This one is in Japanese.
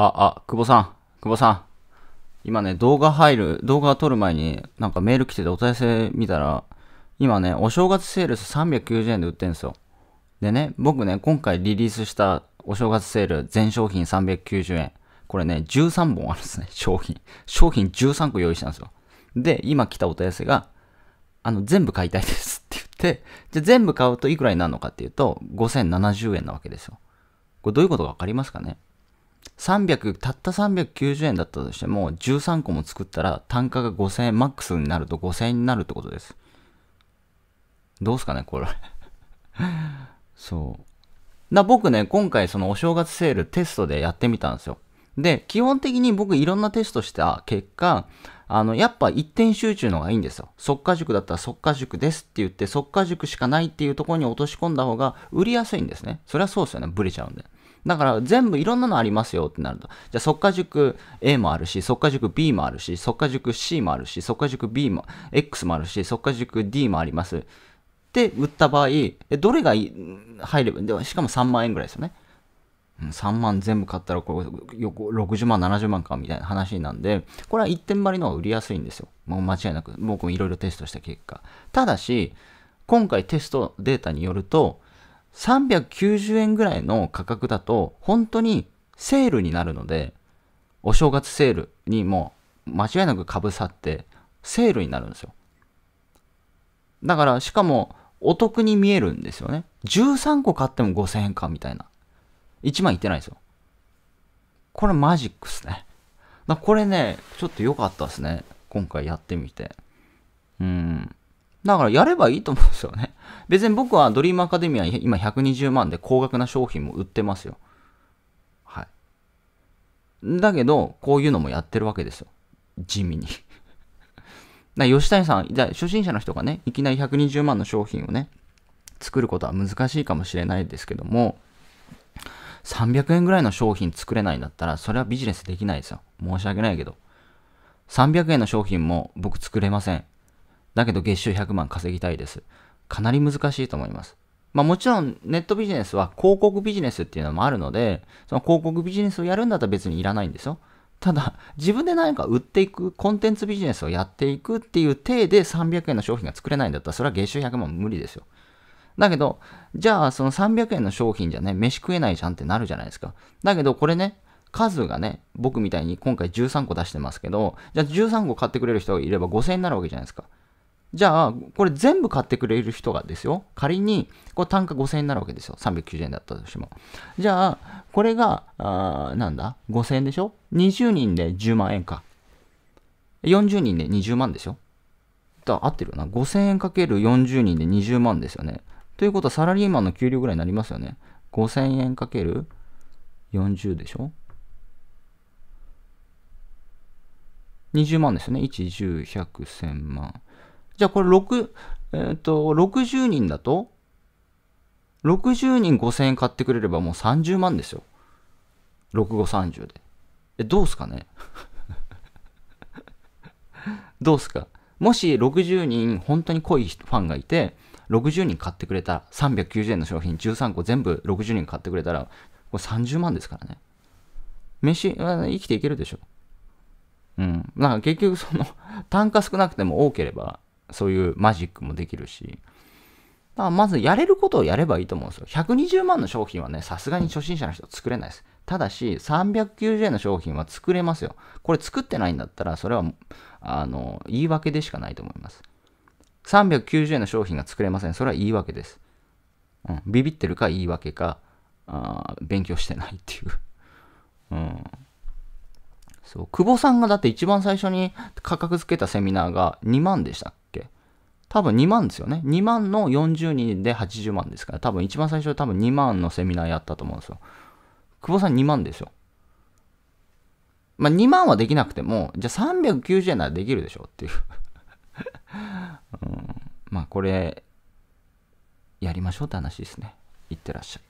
あ、あ、久保さん、久保さん。今ね、動画入る、動画撮る前になんかメール来ててお問い合わせ見たら、今ね、お正月セールス390円で売ってんすよ。でね、僕ね、今回リリースしたお正月セール全商品390円。これね、13本あるんですね、商品。商品13個用意したんですよ。で、今来たお問い合わせが、あの、全部買いたいですって言って、じゃ全部買うといくらになるのかっていうと、5070円なわけですよ。これどういうことかわかりますかね300たった390円だったとしても13個も作ったら単価が5000円マックスになると5000円になるってことですどうすかねこれ そうだ僕ね今回そのお正月セールテストでやってみたんですよで基本的に僕いろんなテストした結果あのやっぱ一点集中の方がいいんですよ速稼塾だったら速稼塾ですって言って速稼塾しかないっていうところに落とし込んだ方が売りやすいんですねそれはそうですよねブレちゃうんでだから全部いろんなのありますよってなると。じゃあ、っか塾 A もあるし、っか塾 B もあるし、っか塾 C もあるし、即果塾 B も、X もあるし、っか塾 D もあります。って売った場合、どれが入れば、でしかも3万円ぐらいですよね。3万全部買ったらこれ60万、70万かみたいな話なんで、これは1点張りの方が売りやすいんですよ。もう間違いなく、僕もいろいろテストした結果。ただし、今回テストデータによると、390円ぐらいの価格だと、本当にセールになるので、お正月セールにも間違いなくかぶさって、セールになるんですよ。だから、しかも、お得に見えるんですよね。13個買っても5000円か、みたいな。1万いってないですよ。これマジックっすね。これね、ちょっと良かったですね。今回やってみて。うん。だからやればいいと思うんですよね。別に僕はドリームアカデミア今120万で高額な商品も売ってますよ。はい。だけど、こういうのもやってるわけですよ。地味にな吉谷さん、初心者の人がね、いきなり120万の商品をね、作ることは難しいかもしれないですけども、300円ぐらいの商品作れないんだったら、それはビジネスできないですよ。申し訳ないけど。300円の商品も僕作れません。だけど月収100万稼ぎたいです。かなり難しいと思います。まあもちろんネットビジネスは広告ビジネスっていうのもあるので、その広告ビジネスをやるんだったら別にいらないんですよ。ただ、自分で何か売っていく、コンテンツビジネスをやっていくっていう体で300円の商品が作れないんだったら、それは月収100万無理ですよ。だけど、じゃあその300円の商品じゃね、飯食えないじゃんってなるじゃないですか。だけどこれね、数がね、僕みたいに今回13個出してますけど、じゃあ13個買ってくれる人がいれば5000円になるわけじゃないですか。じゃあ、これ全部買ってくれる人がですよ。仮に、これ単価5000円になるわけですよ。390円だったとしても。じゃあ、これが、あなんだ ?5000 円でしょ ?20 人で10万円か。40人で20万でしょだ合ってるよな。5000円かける40人で20万ですよね。ということはサラリーマンの給料ぐらいになりますよね。5000円かける40でしょ20万ですよね。1、10、100、1000万。じゃあこれ6、えー、っと、60人だと、60人5000円買ってくれればもう30万ですよ。6530で。え、どうすかね どうすかもし60人本当に濃いファンがいて、60人買ってくれたら、390円の商品13個全部60人買ってくれたら、これ30万ですからね。飯、生きていけるでしょ。うん。なんか結局その、単価少なくても多ければ、そういうマジックもできるし、だまずやれることをやればいいと思うんですよ。120万の商品はね、さすがに初心者の人は作れないです。ただし、390円の商品は作れますよ。これ作ってないんだったら、それは、あの、言い訳でしかないと思います。390円の商品が作れません。それは言い訳です。うん。ビビってるか言い訳か、あ勉強してないっていう。うん。そう。久保さんがだって一番最初に価格付けたセミナーが2万でしたっ多分2万ですよね。2万の40人で80万ですから、多分一番最初多分2万のセミナーやったと思うんですよ。久保さん2万ですよ。まあ、2万はできなくても、じゃあ390円ならできるでしょっていう うん、まあこれ、やりましょうって話ですね。いってらっしゃい。